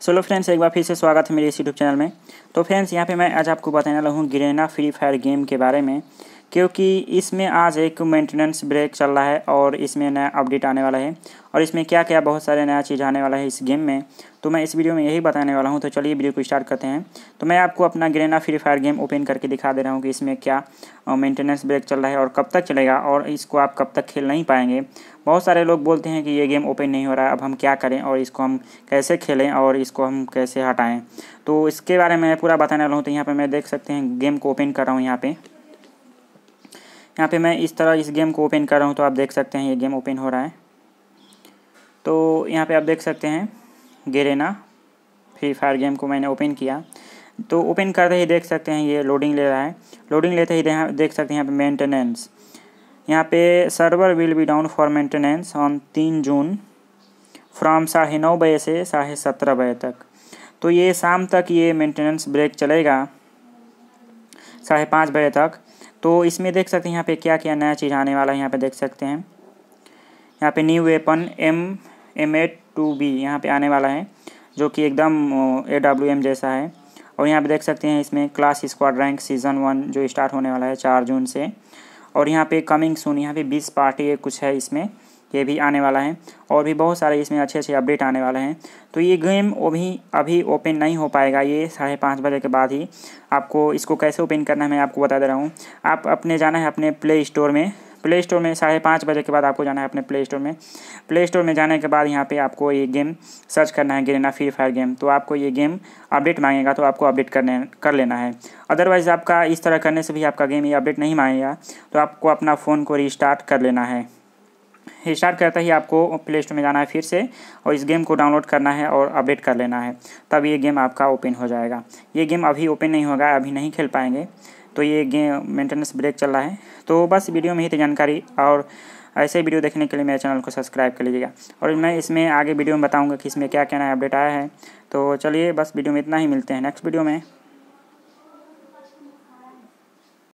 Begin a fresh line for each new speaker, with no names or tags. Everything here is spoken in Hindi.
सोलो फ्रेंड्स एक बार फिर से स्वागत है मेरे इस यूट्यूब चैनल में तो फ्रेंड्स यहाँ पे मैं आज आपको बताने लगा हूँ ग्रेना फ्री फायर गेम के बारे में क्योंकि इसमें आज एक मेंटेनेंस ब्रेक चल रहा है और इसमें नया अपडेट आने वाला है और इसमें क्या क्या बहुत सारे नया चीज़ आने वाला है इस गेम में तो मैं इस वीडियो में यही बताने वाला हूँ तो चलिए वीडियो को स्टार्ट करते हैं तो मैं आपको अपना Garena free fire game open करके दिखा दे रहा हूँ कि इसमें क्या मेंटेनेंस ब्रेक चल रहा है और कब तक चलेगा और इसको आप कब तक खेल नहीं पाएंगे बहुत सारे लोग बोलते हैं कि ये गेम ओपन नहीं हो रहा है अब हम क्या करें और इसको हम कैसे खेलें और इसको हम कैसे हटाएँ तो इसके बारे में पूरा बताने वाला हूँ तो यहाँ पर मैं देख सकते हैं गेम को ओपन कर रहा हूँ यहाँ पर यहाँ पे मैं इस तरह इस गेम को ओपन कर रहा हूँ तो आप देख सकते हैं ये गेम ओपन हो रहा है तो यहाँ पे आप देख सकते हैं गेरेना फ्री फायर गेम को मैंने ओपन किया तो ओपन करते ही देख सकते हैं ये लोडिंग ले रहा है लोडिंग लेते ही देख सकते हैं यहाँ पे मेंटेनेंस यहाँ पे server will be down for maintenance on तीन जून फ्राम साढ़े नौ बजे से साढ़े सत्रह बजे तक तो ये शाम तक ये मेंटेनेंस ब्रेक चलेगा साढ़े पाँच बजे तक तो इसमें देख सकते हैं यहाँ पे क्या क्या नया चीज़ आने वाला है यहाँ पे देख सकते हैं यहाँ पे new weapon M M A two B यहाँ पर आने वाला है जो कि एकदम ए डब्ल्यू एम जैसा है और यहाँ पे देख सकते हैं इसमें class squad rank season one जो स्टार्ट होने वाला है चार जून से और यहाँ पे कमिंग सून यहाँ पे बीस पार्टी कुछ है इसमें ये भी आने वाला है और भी बहुत सारे इसमें अच्छे अच्छे अपडेट आने वाले हैं तो ये गेम अभी अभी ओपन नहीं हो पाएगा ये साढ़े पाँच बजे के बाद ही आपको इसको कैसे ओपन करना है मैं आपको बता दे रहा हूँ आप अपने जाना है अपने प्ले स्टोर में प्ले स्टोर में साढ़े पाँच बजे के बाद आपको जाना है अपने प्ले स्टोर में प्ले स्टोर में जाने के बाद यहाँ पे आपको ये गेम सर्च करना है गिरना फ्री फायर गेम तो आपको ये गेम अपडेट मांगेगा तो आपको अपडेट करने कर लेना है अदरवाइज़ आपका इस तरह करने से भी आपका गेम ये अपडेट नहीं मांगेगा तो आपको अपना फ़ोन को रिस्टार्ट कर लेना है स्टार्ट करते ही आपको प्ले स्टोर में जाना है फिर से और इस गेम को डाउनलोड करना है और अपडेट कर लेना है तब ये गेम आपका ओपन हो जाएगा ये गेम अभी ओपन नहीं होगा अभी नहीं खेल पाएंगे तो ये गेम मेंटेनेंस ब्रेक चल रहा है तो बस वीडियो में ही थी तो जानकारी और ऐसे वीडियो देखने के लिए मेरे चैनल को सब्सक्राइब कर लीजिएगा और मैं इसमें आगे वीडियो में बताऊँगा कि इसमें क्या क्या नया अपडेट आया है तो चलिए बस वीडियो में इतना ही मिलते हैं नेक्स्ट वीडियो में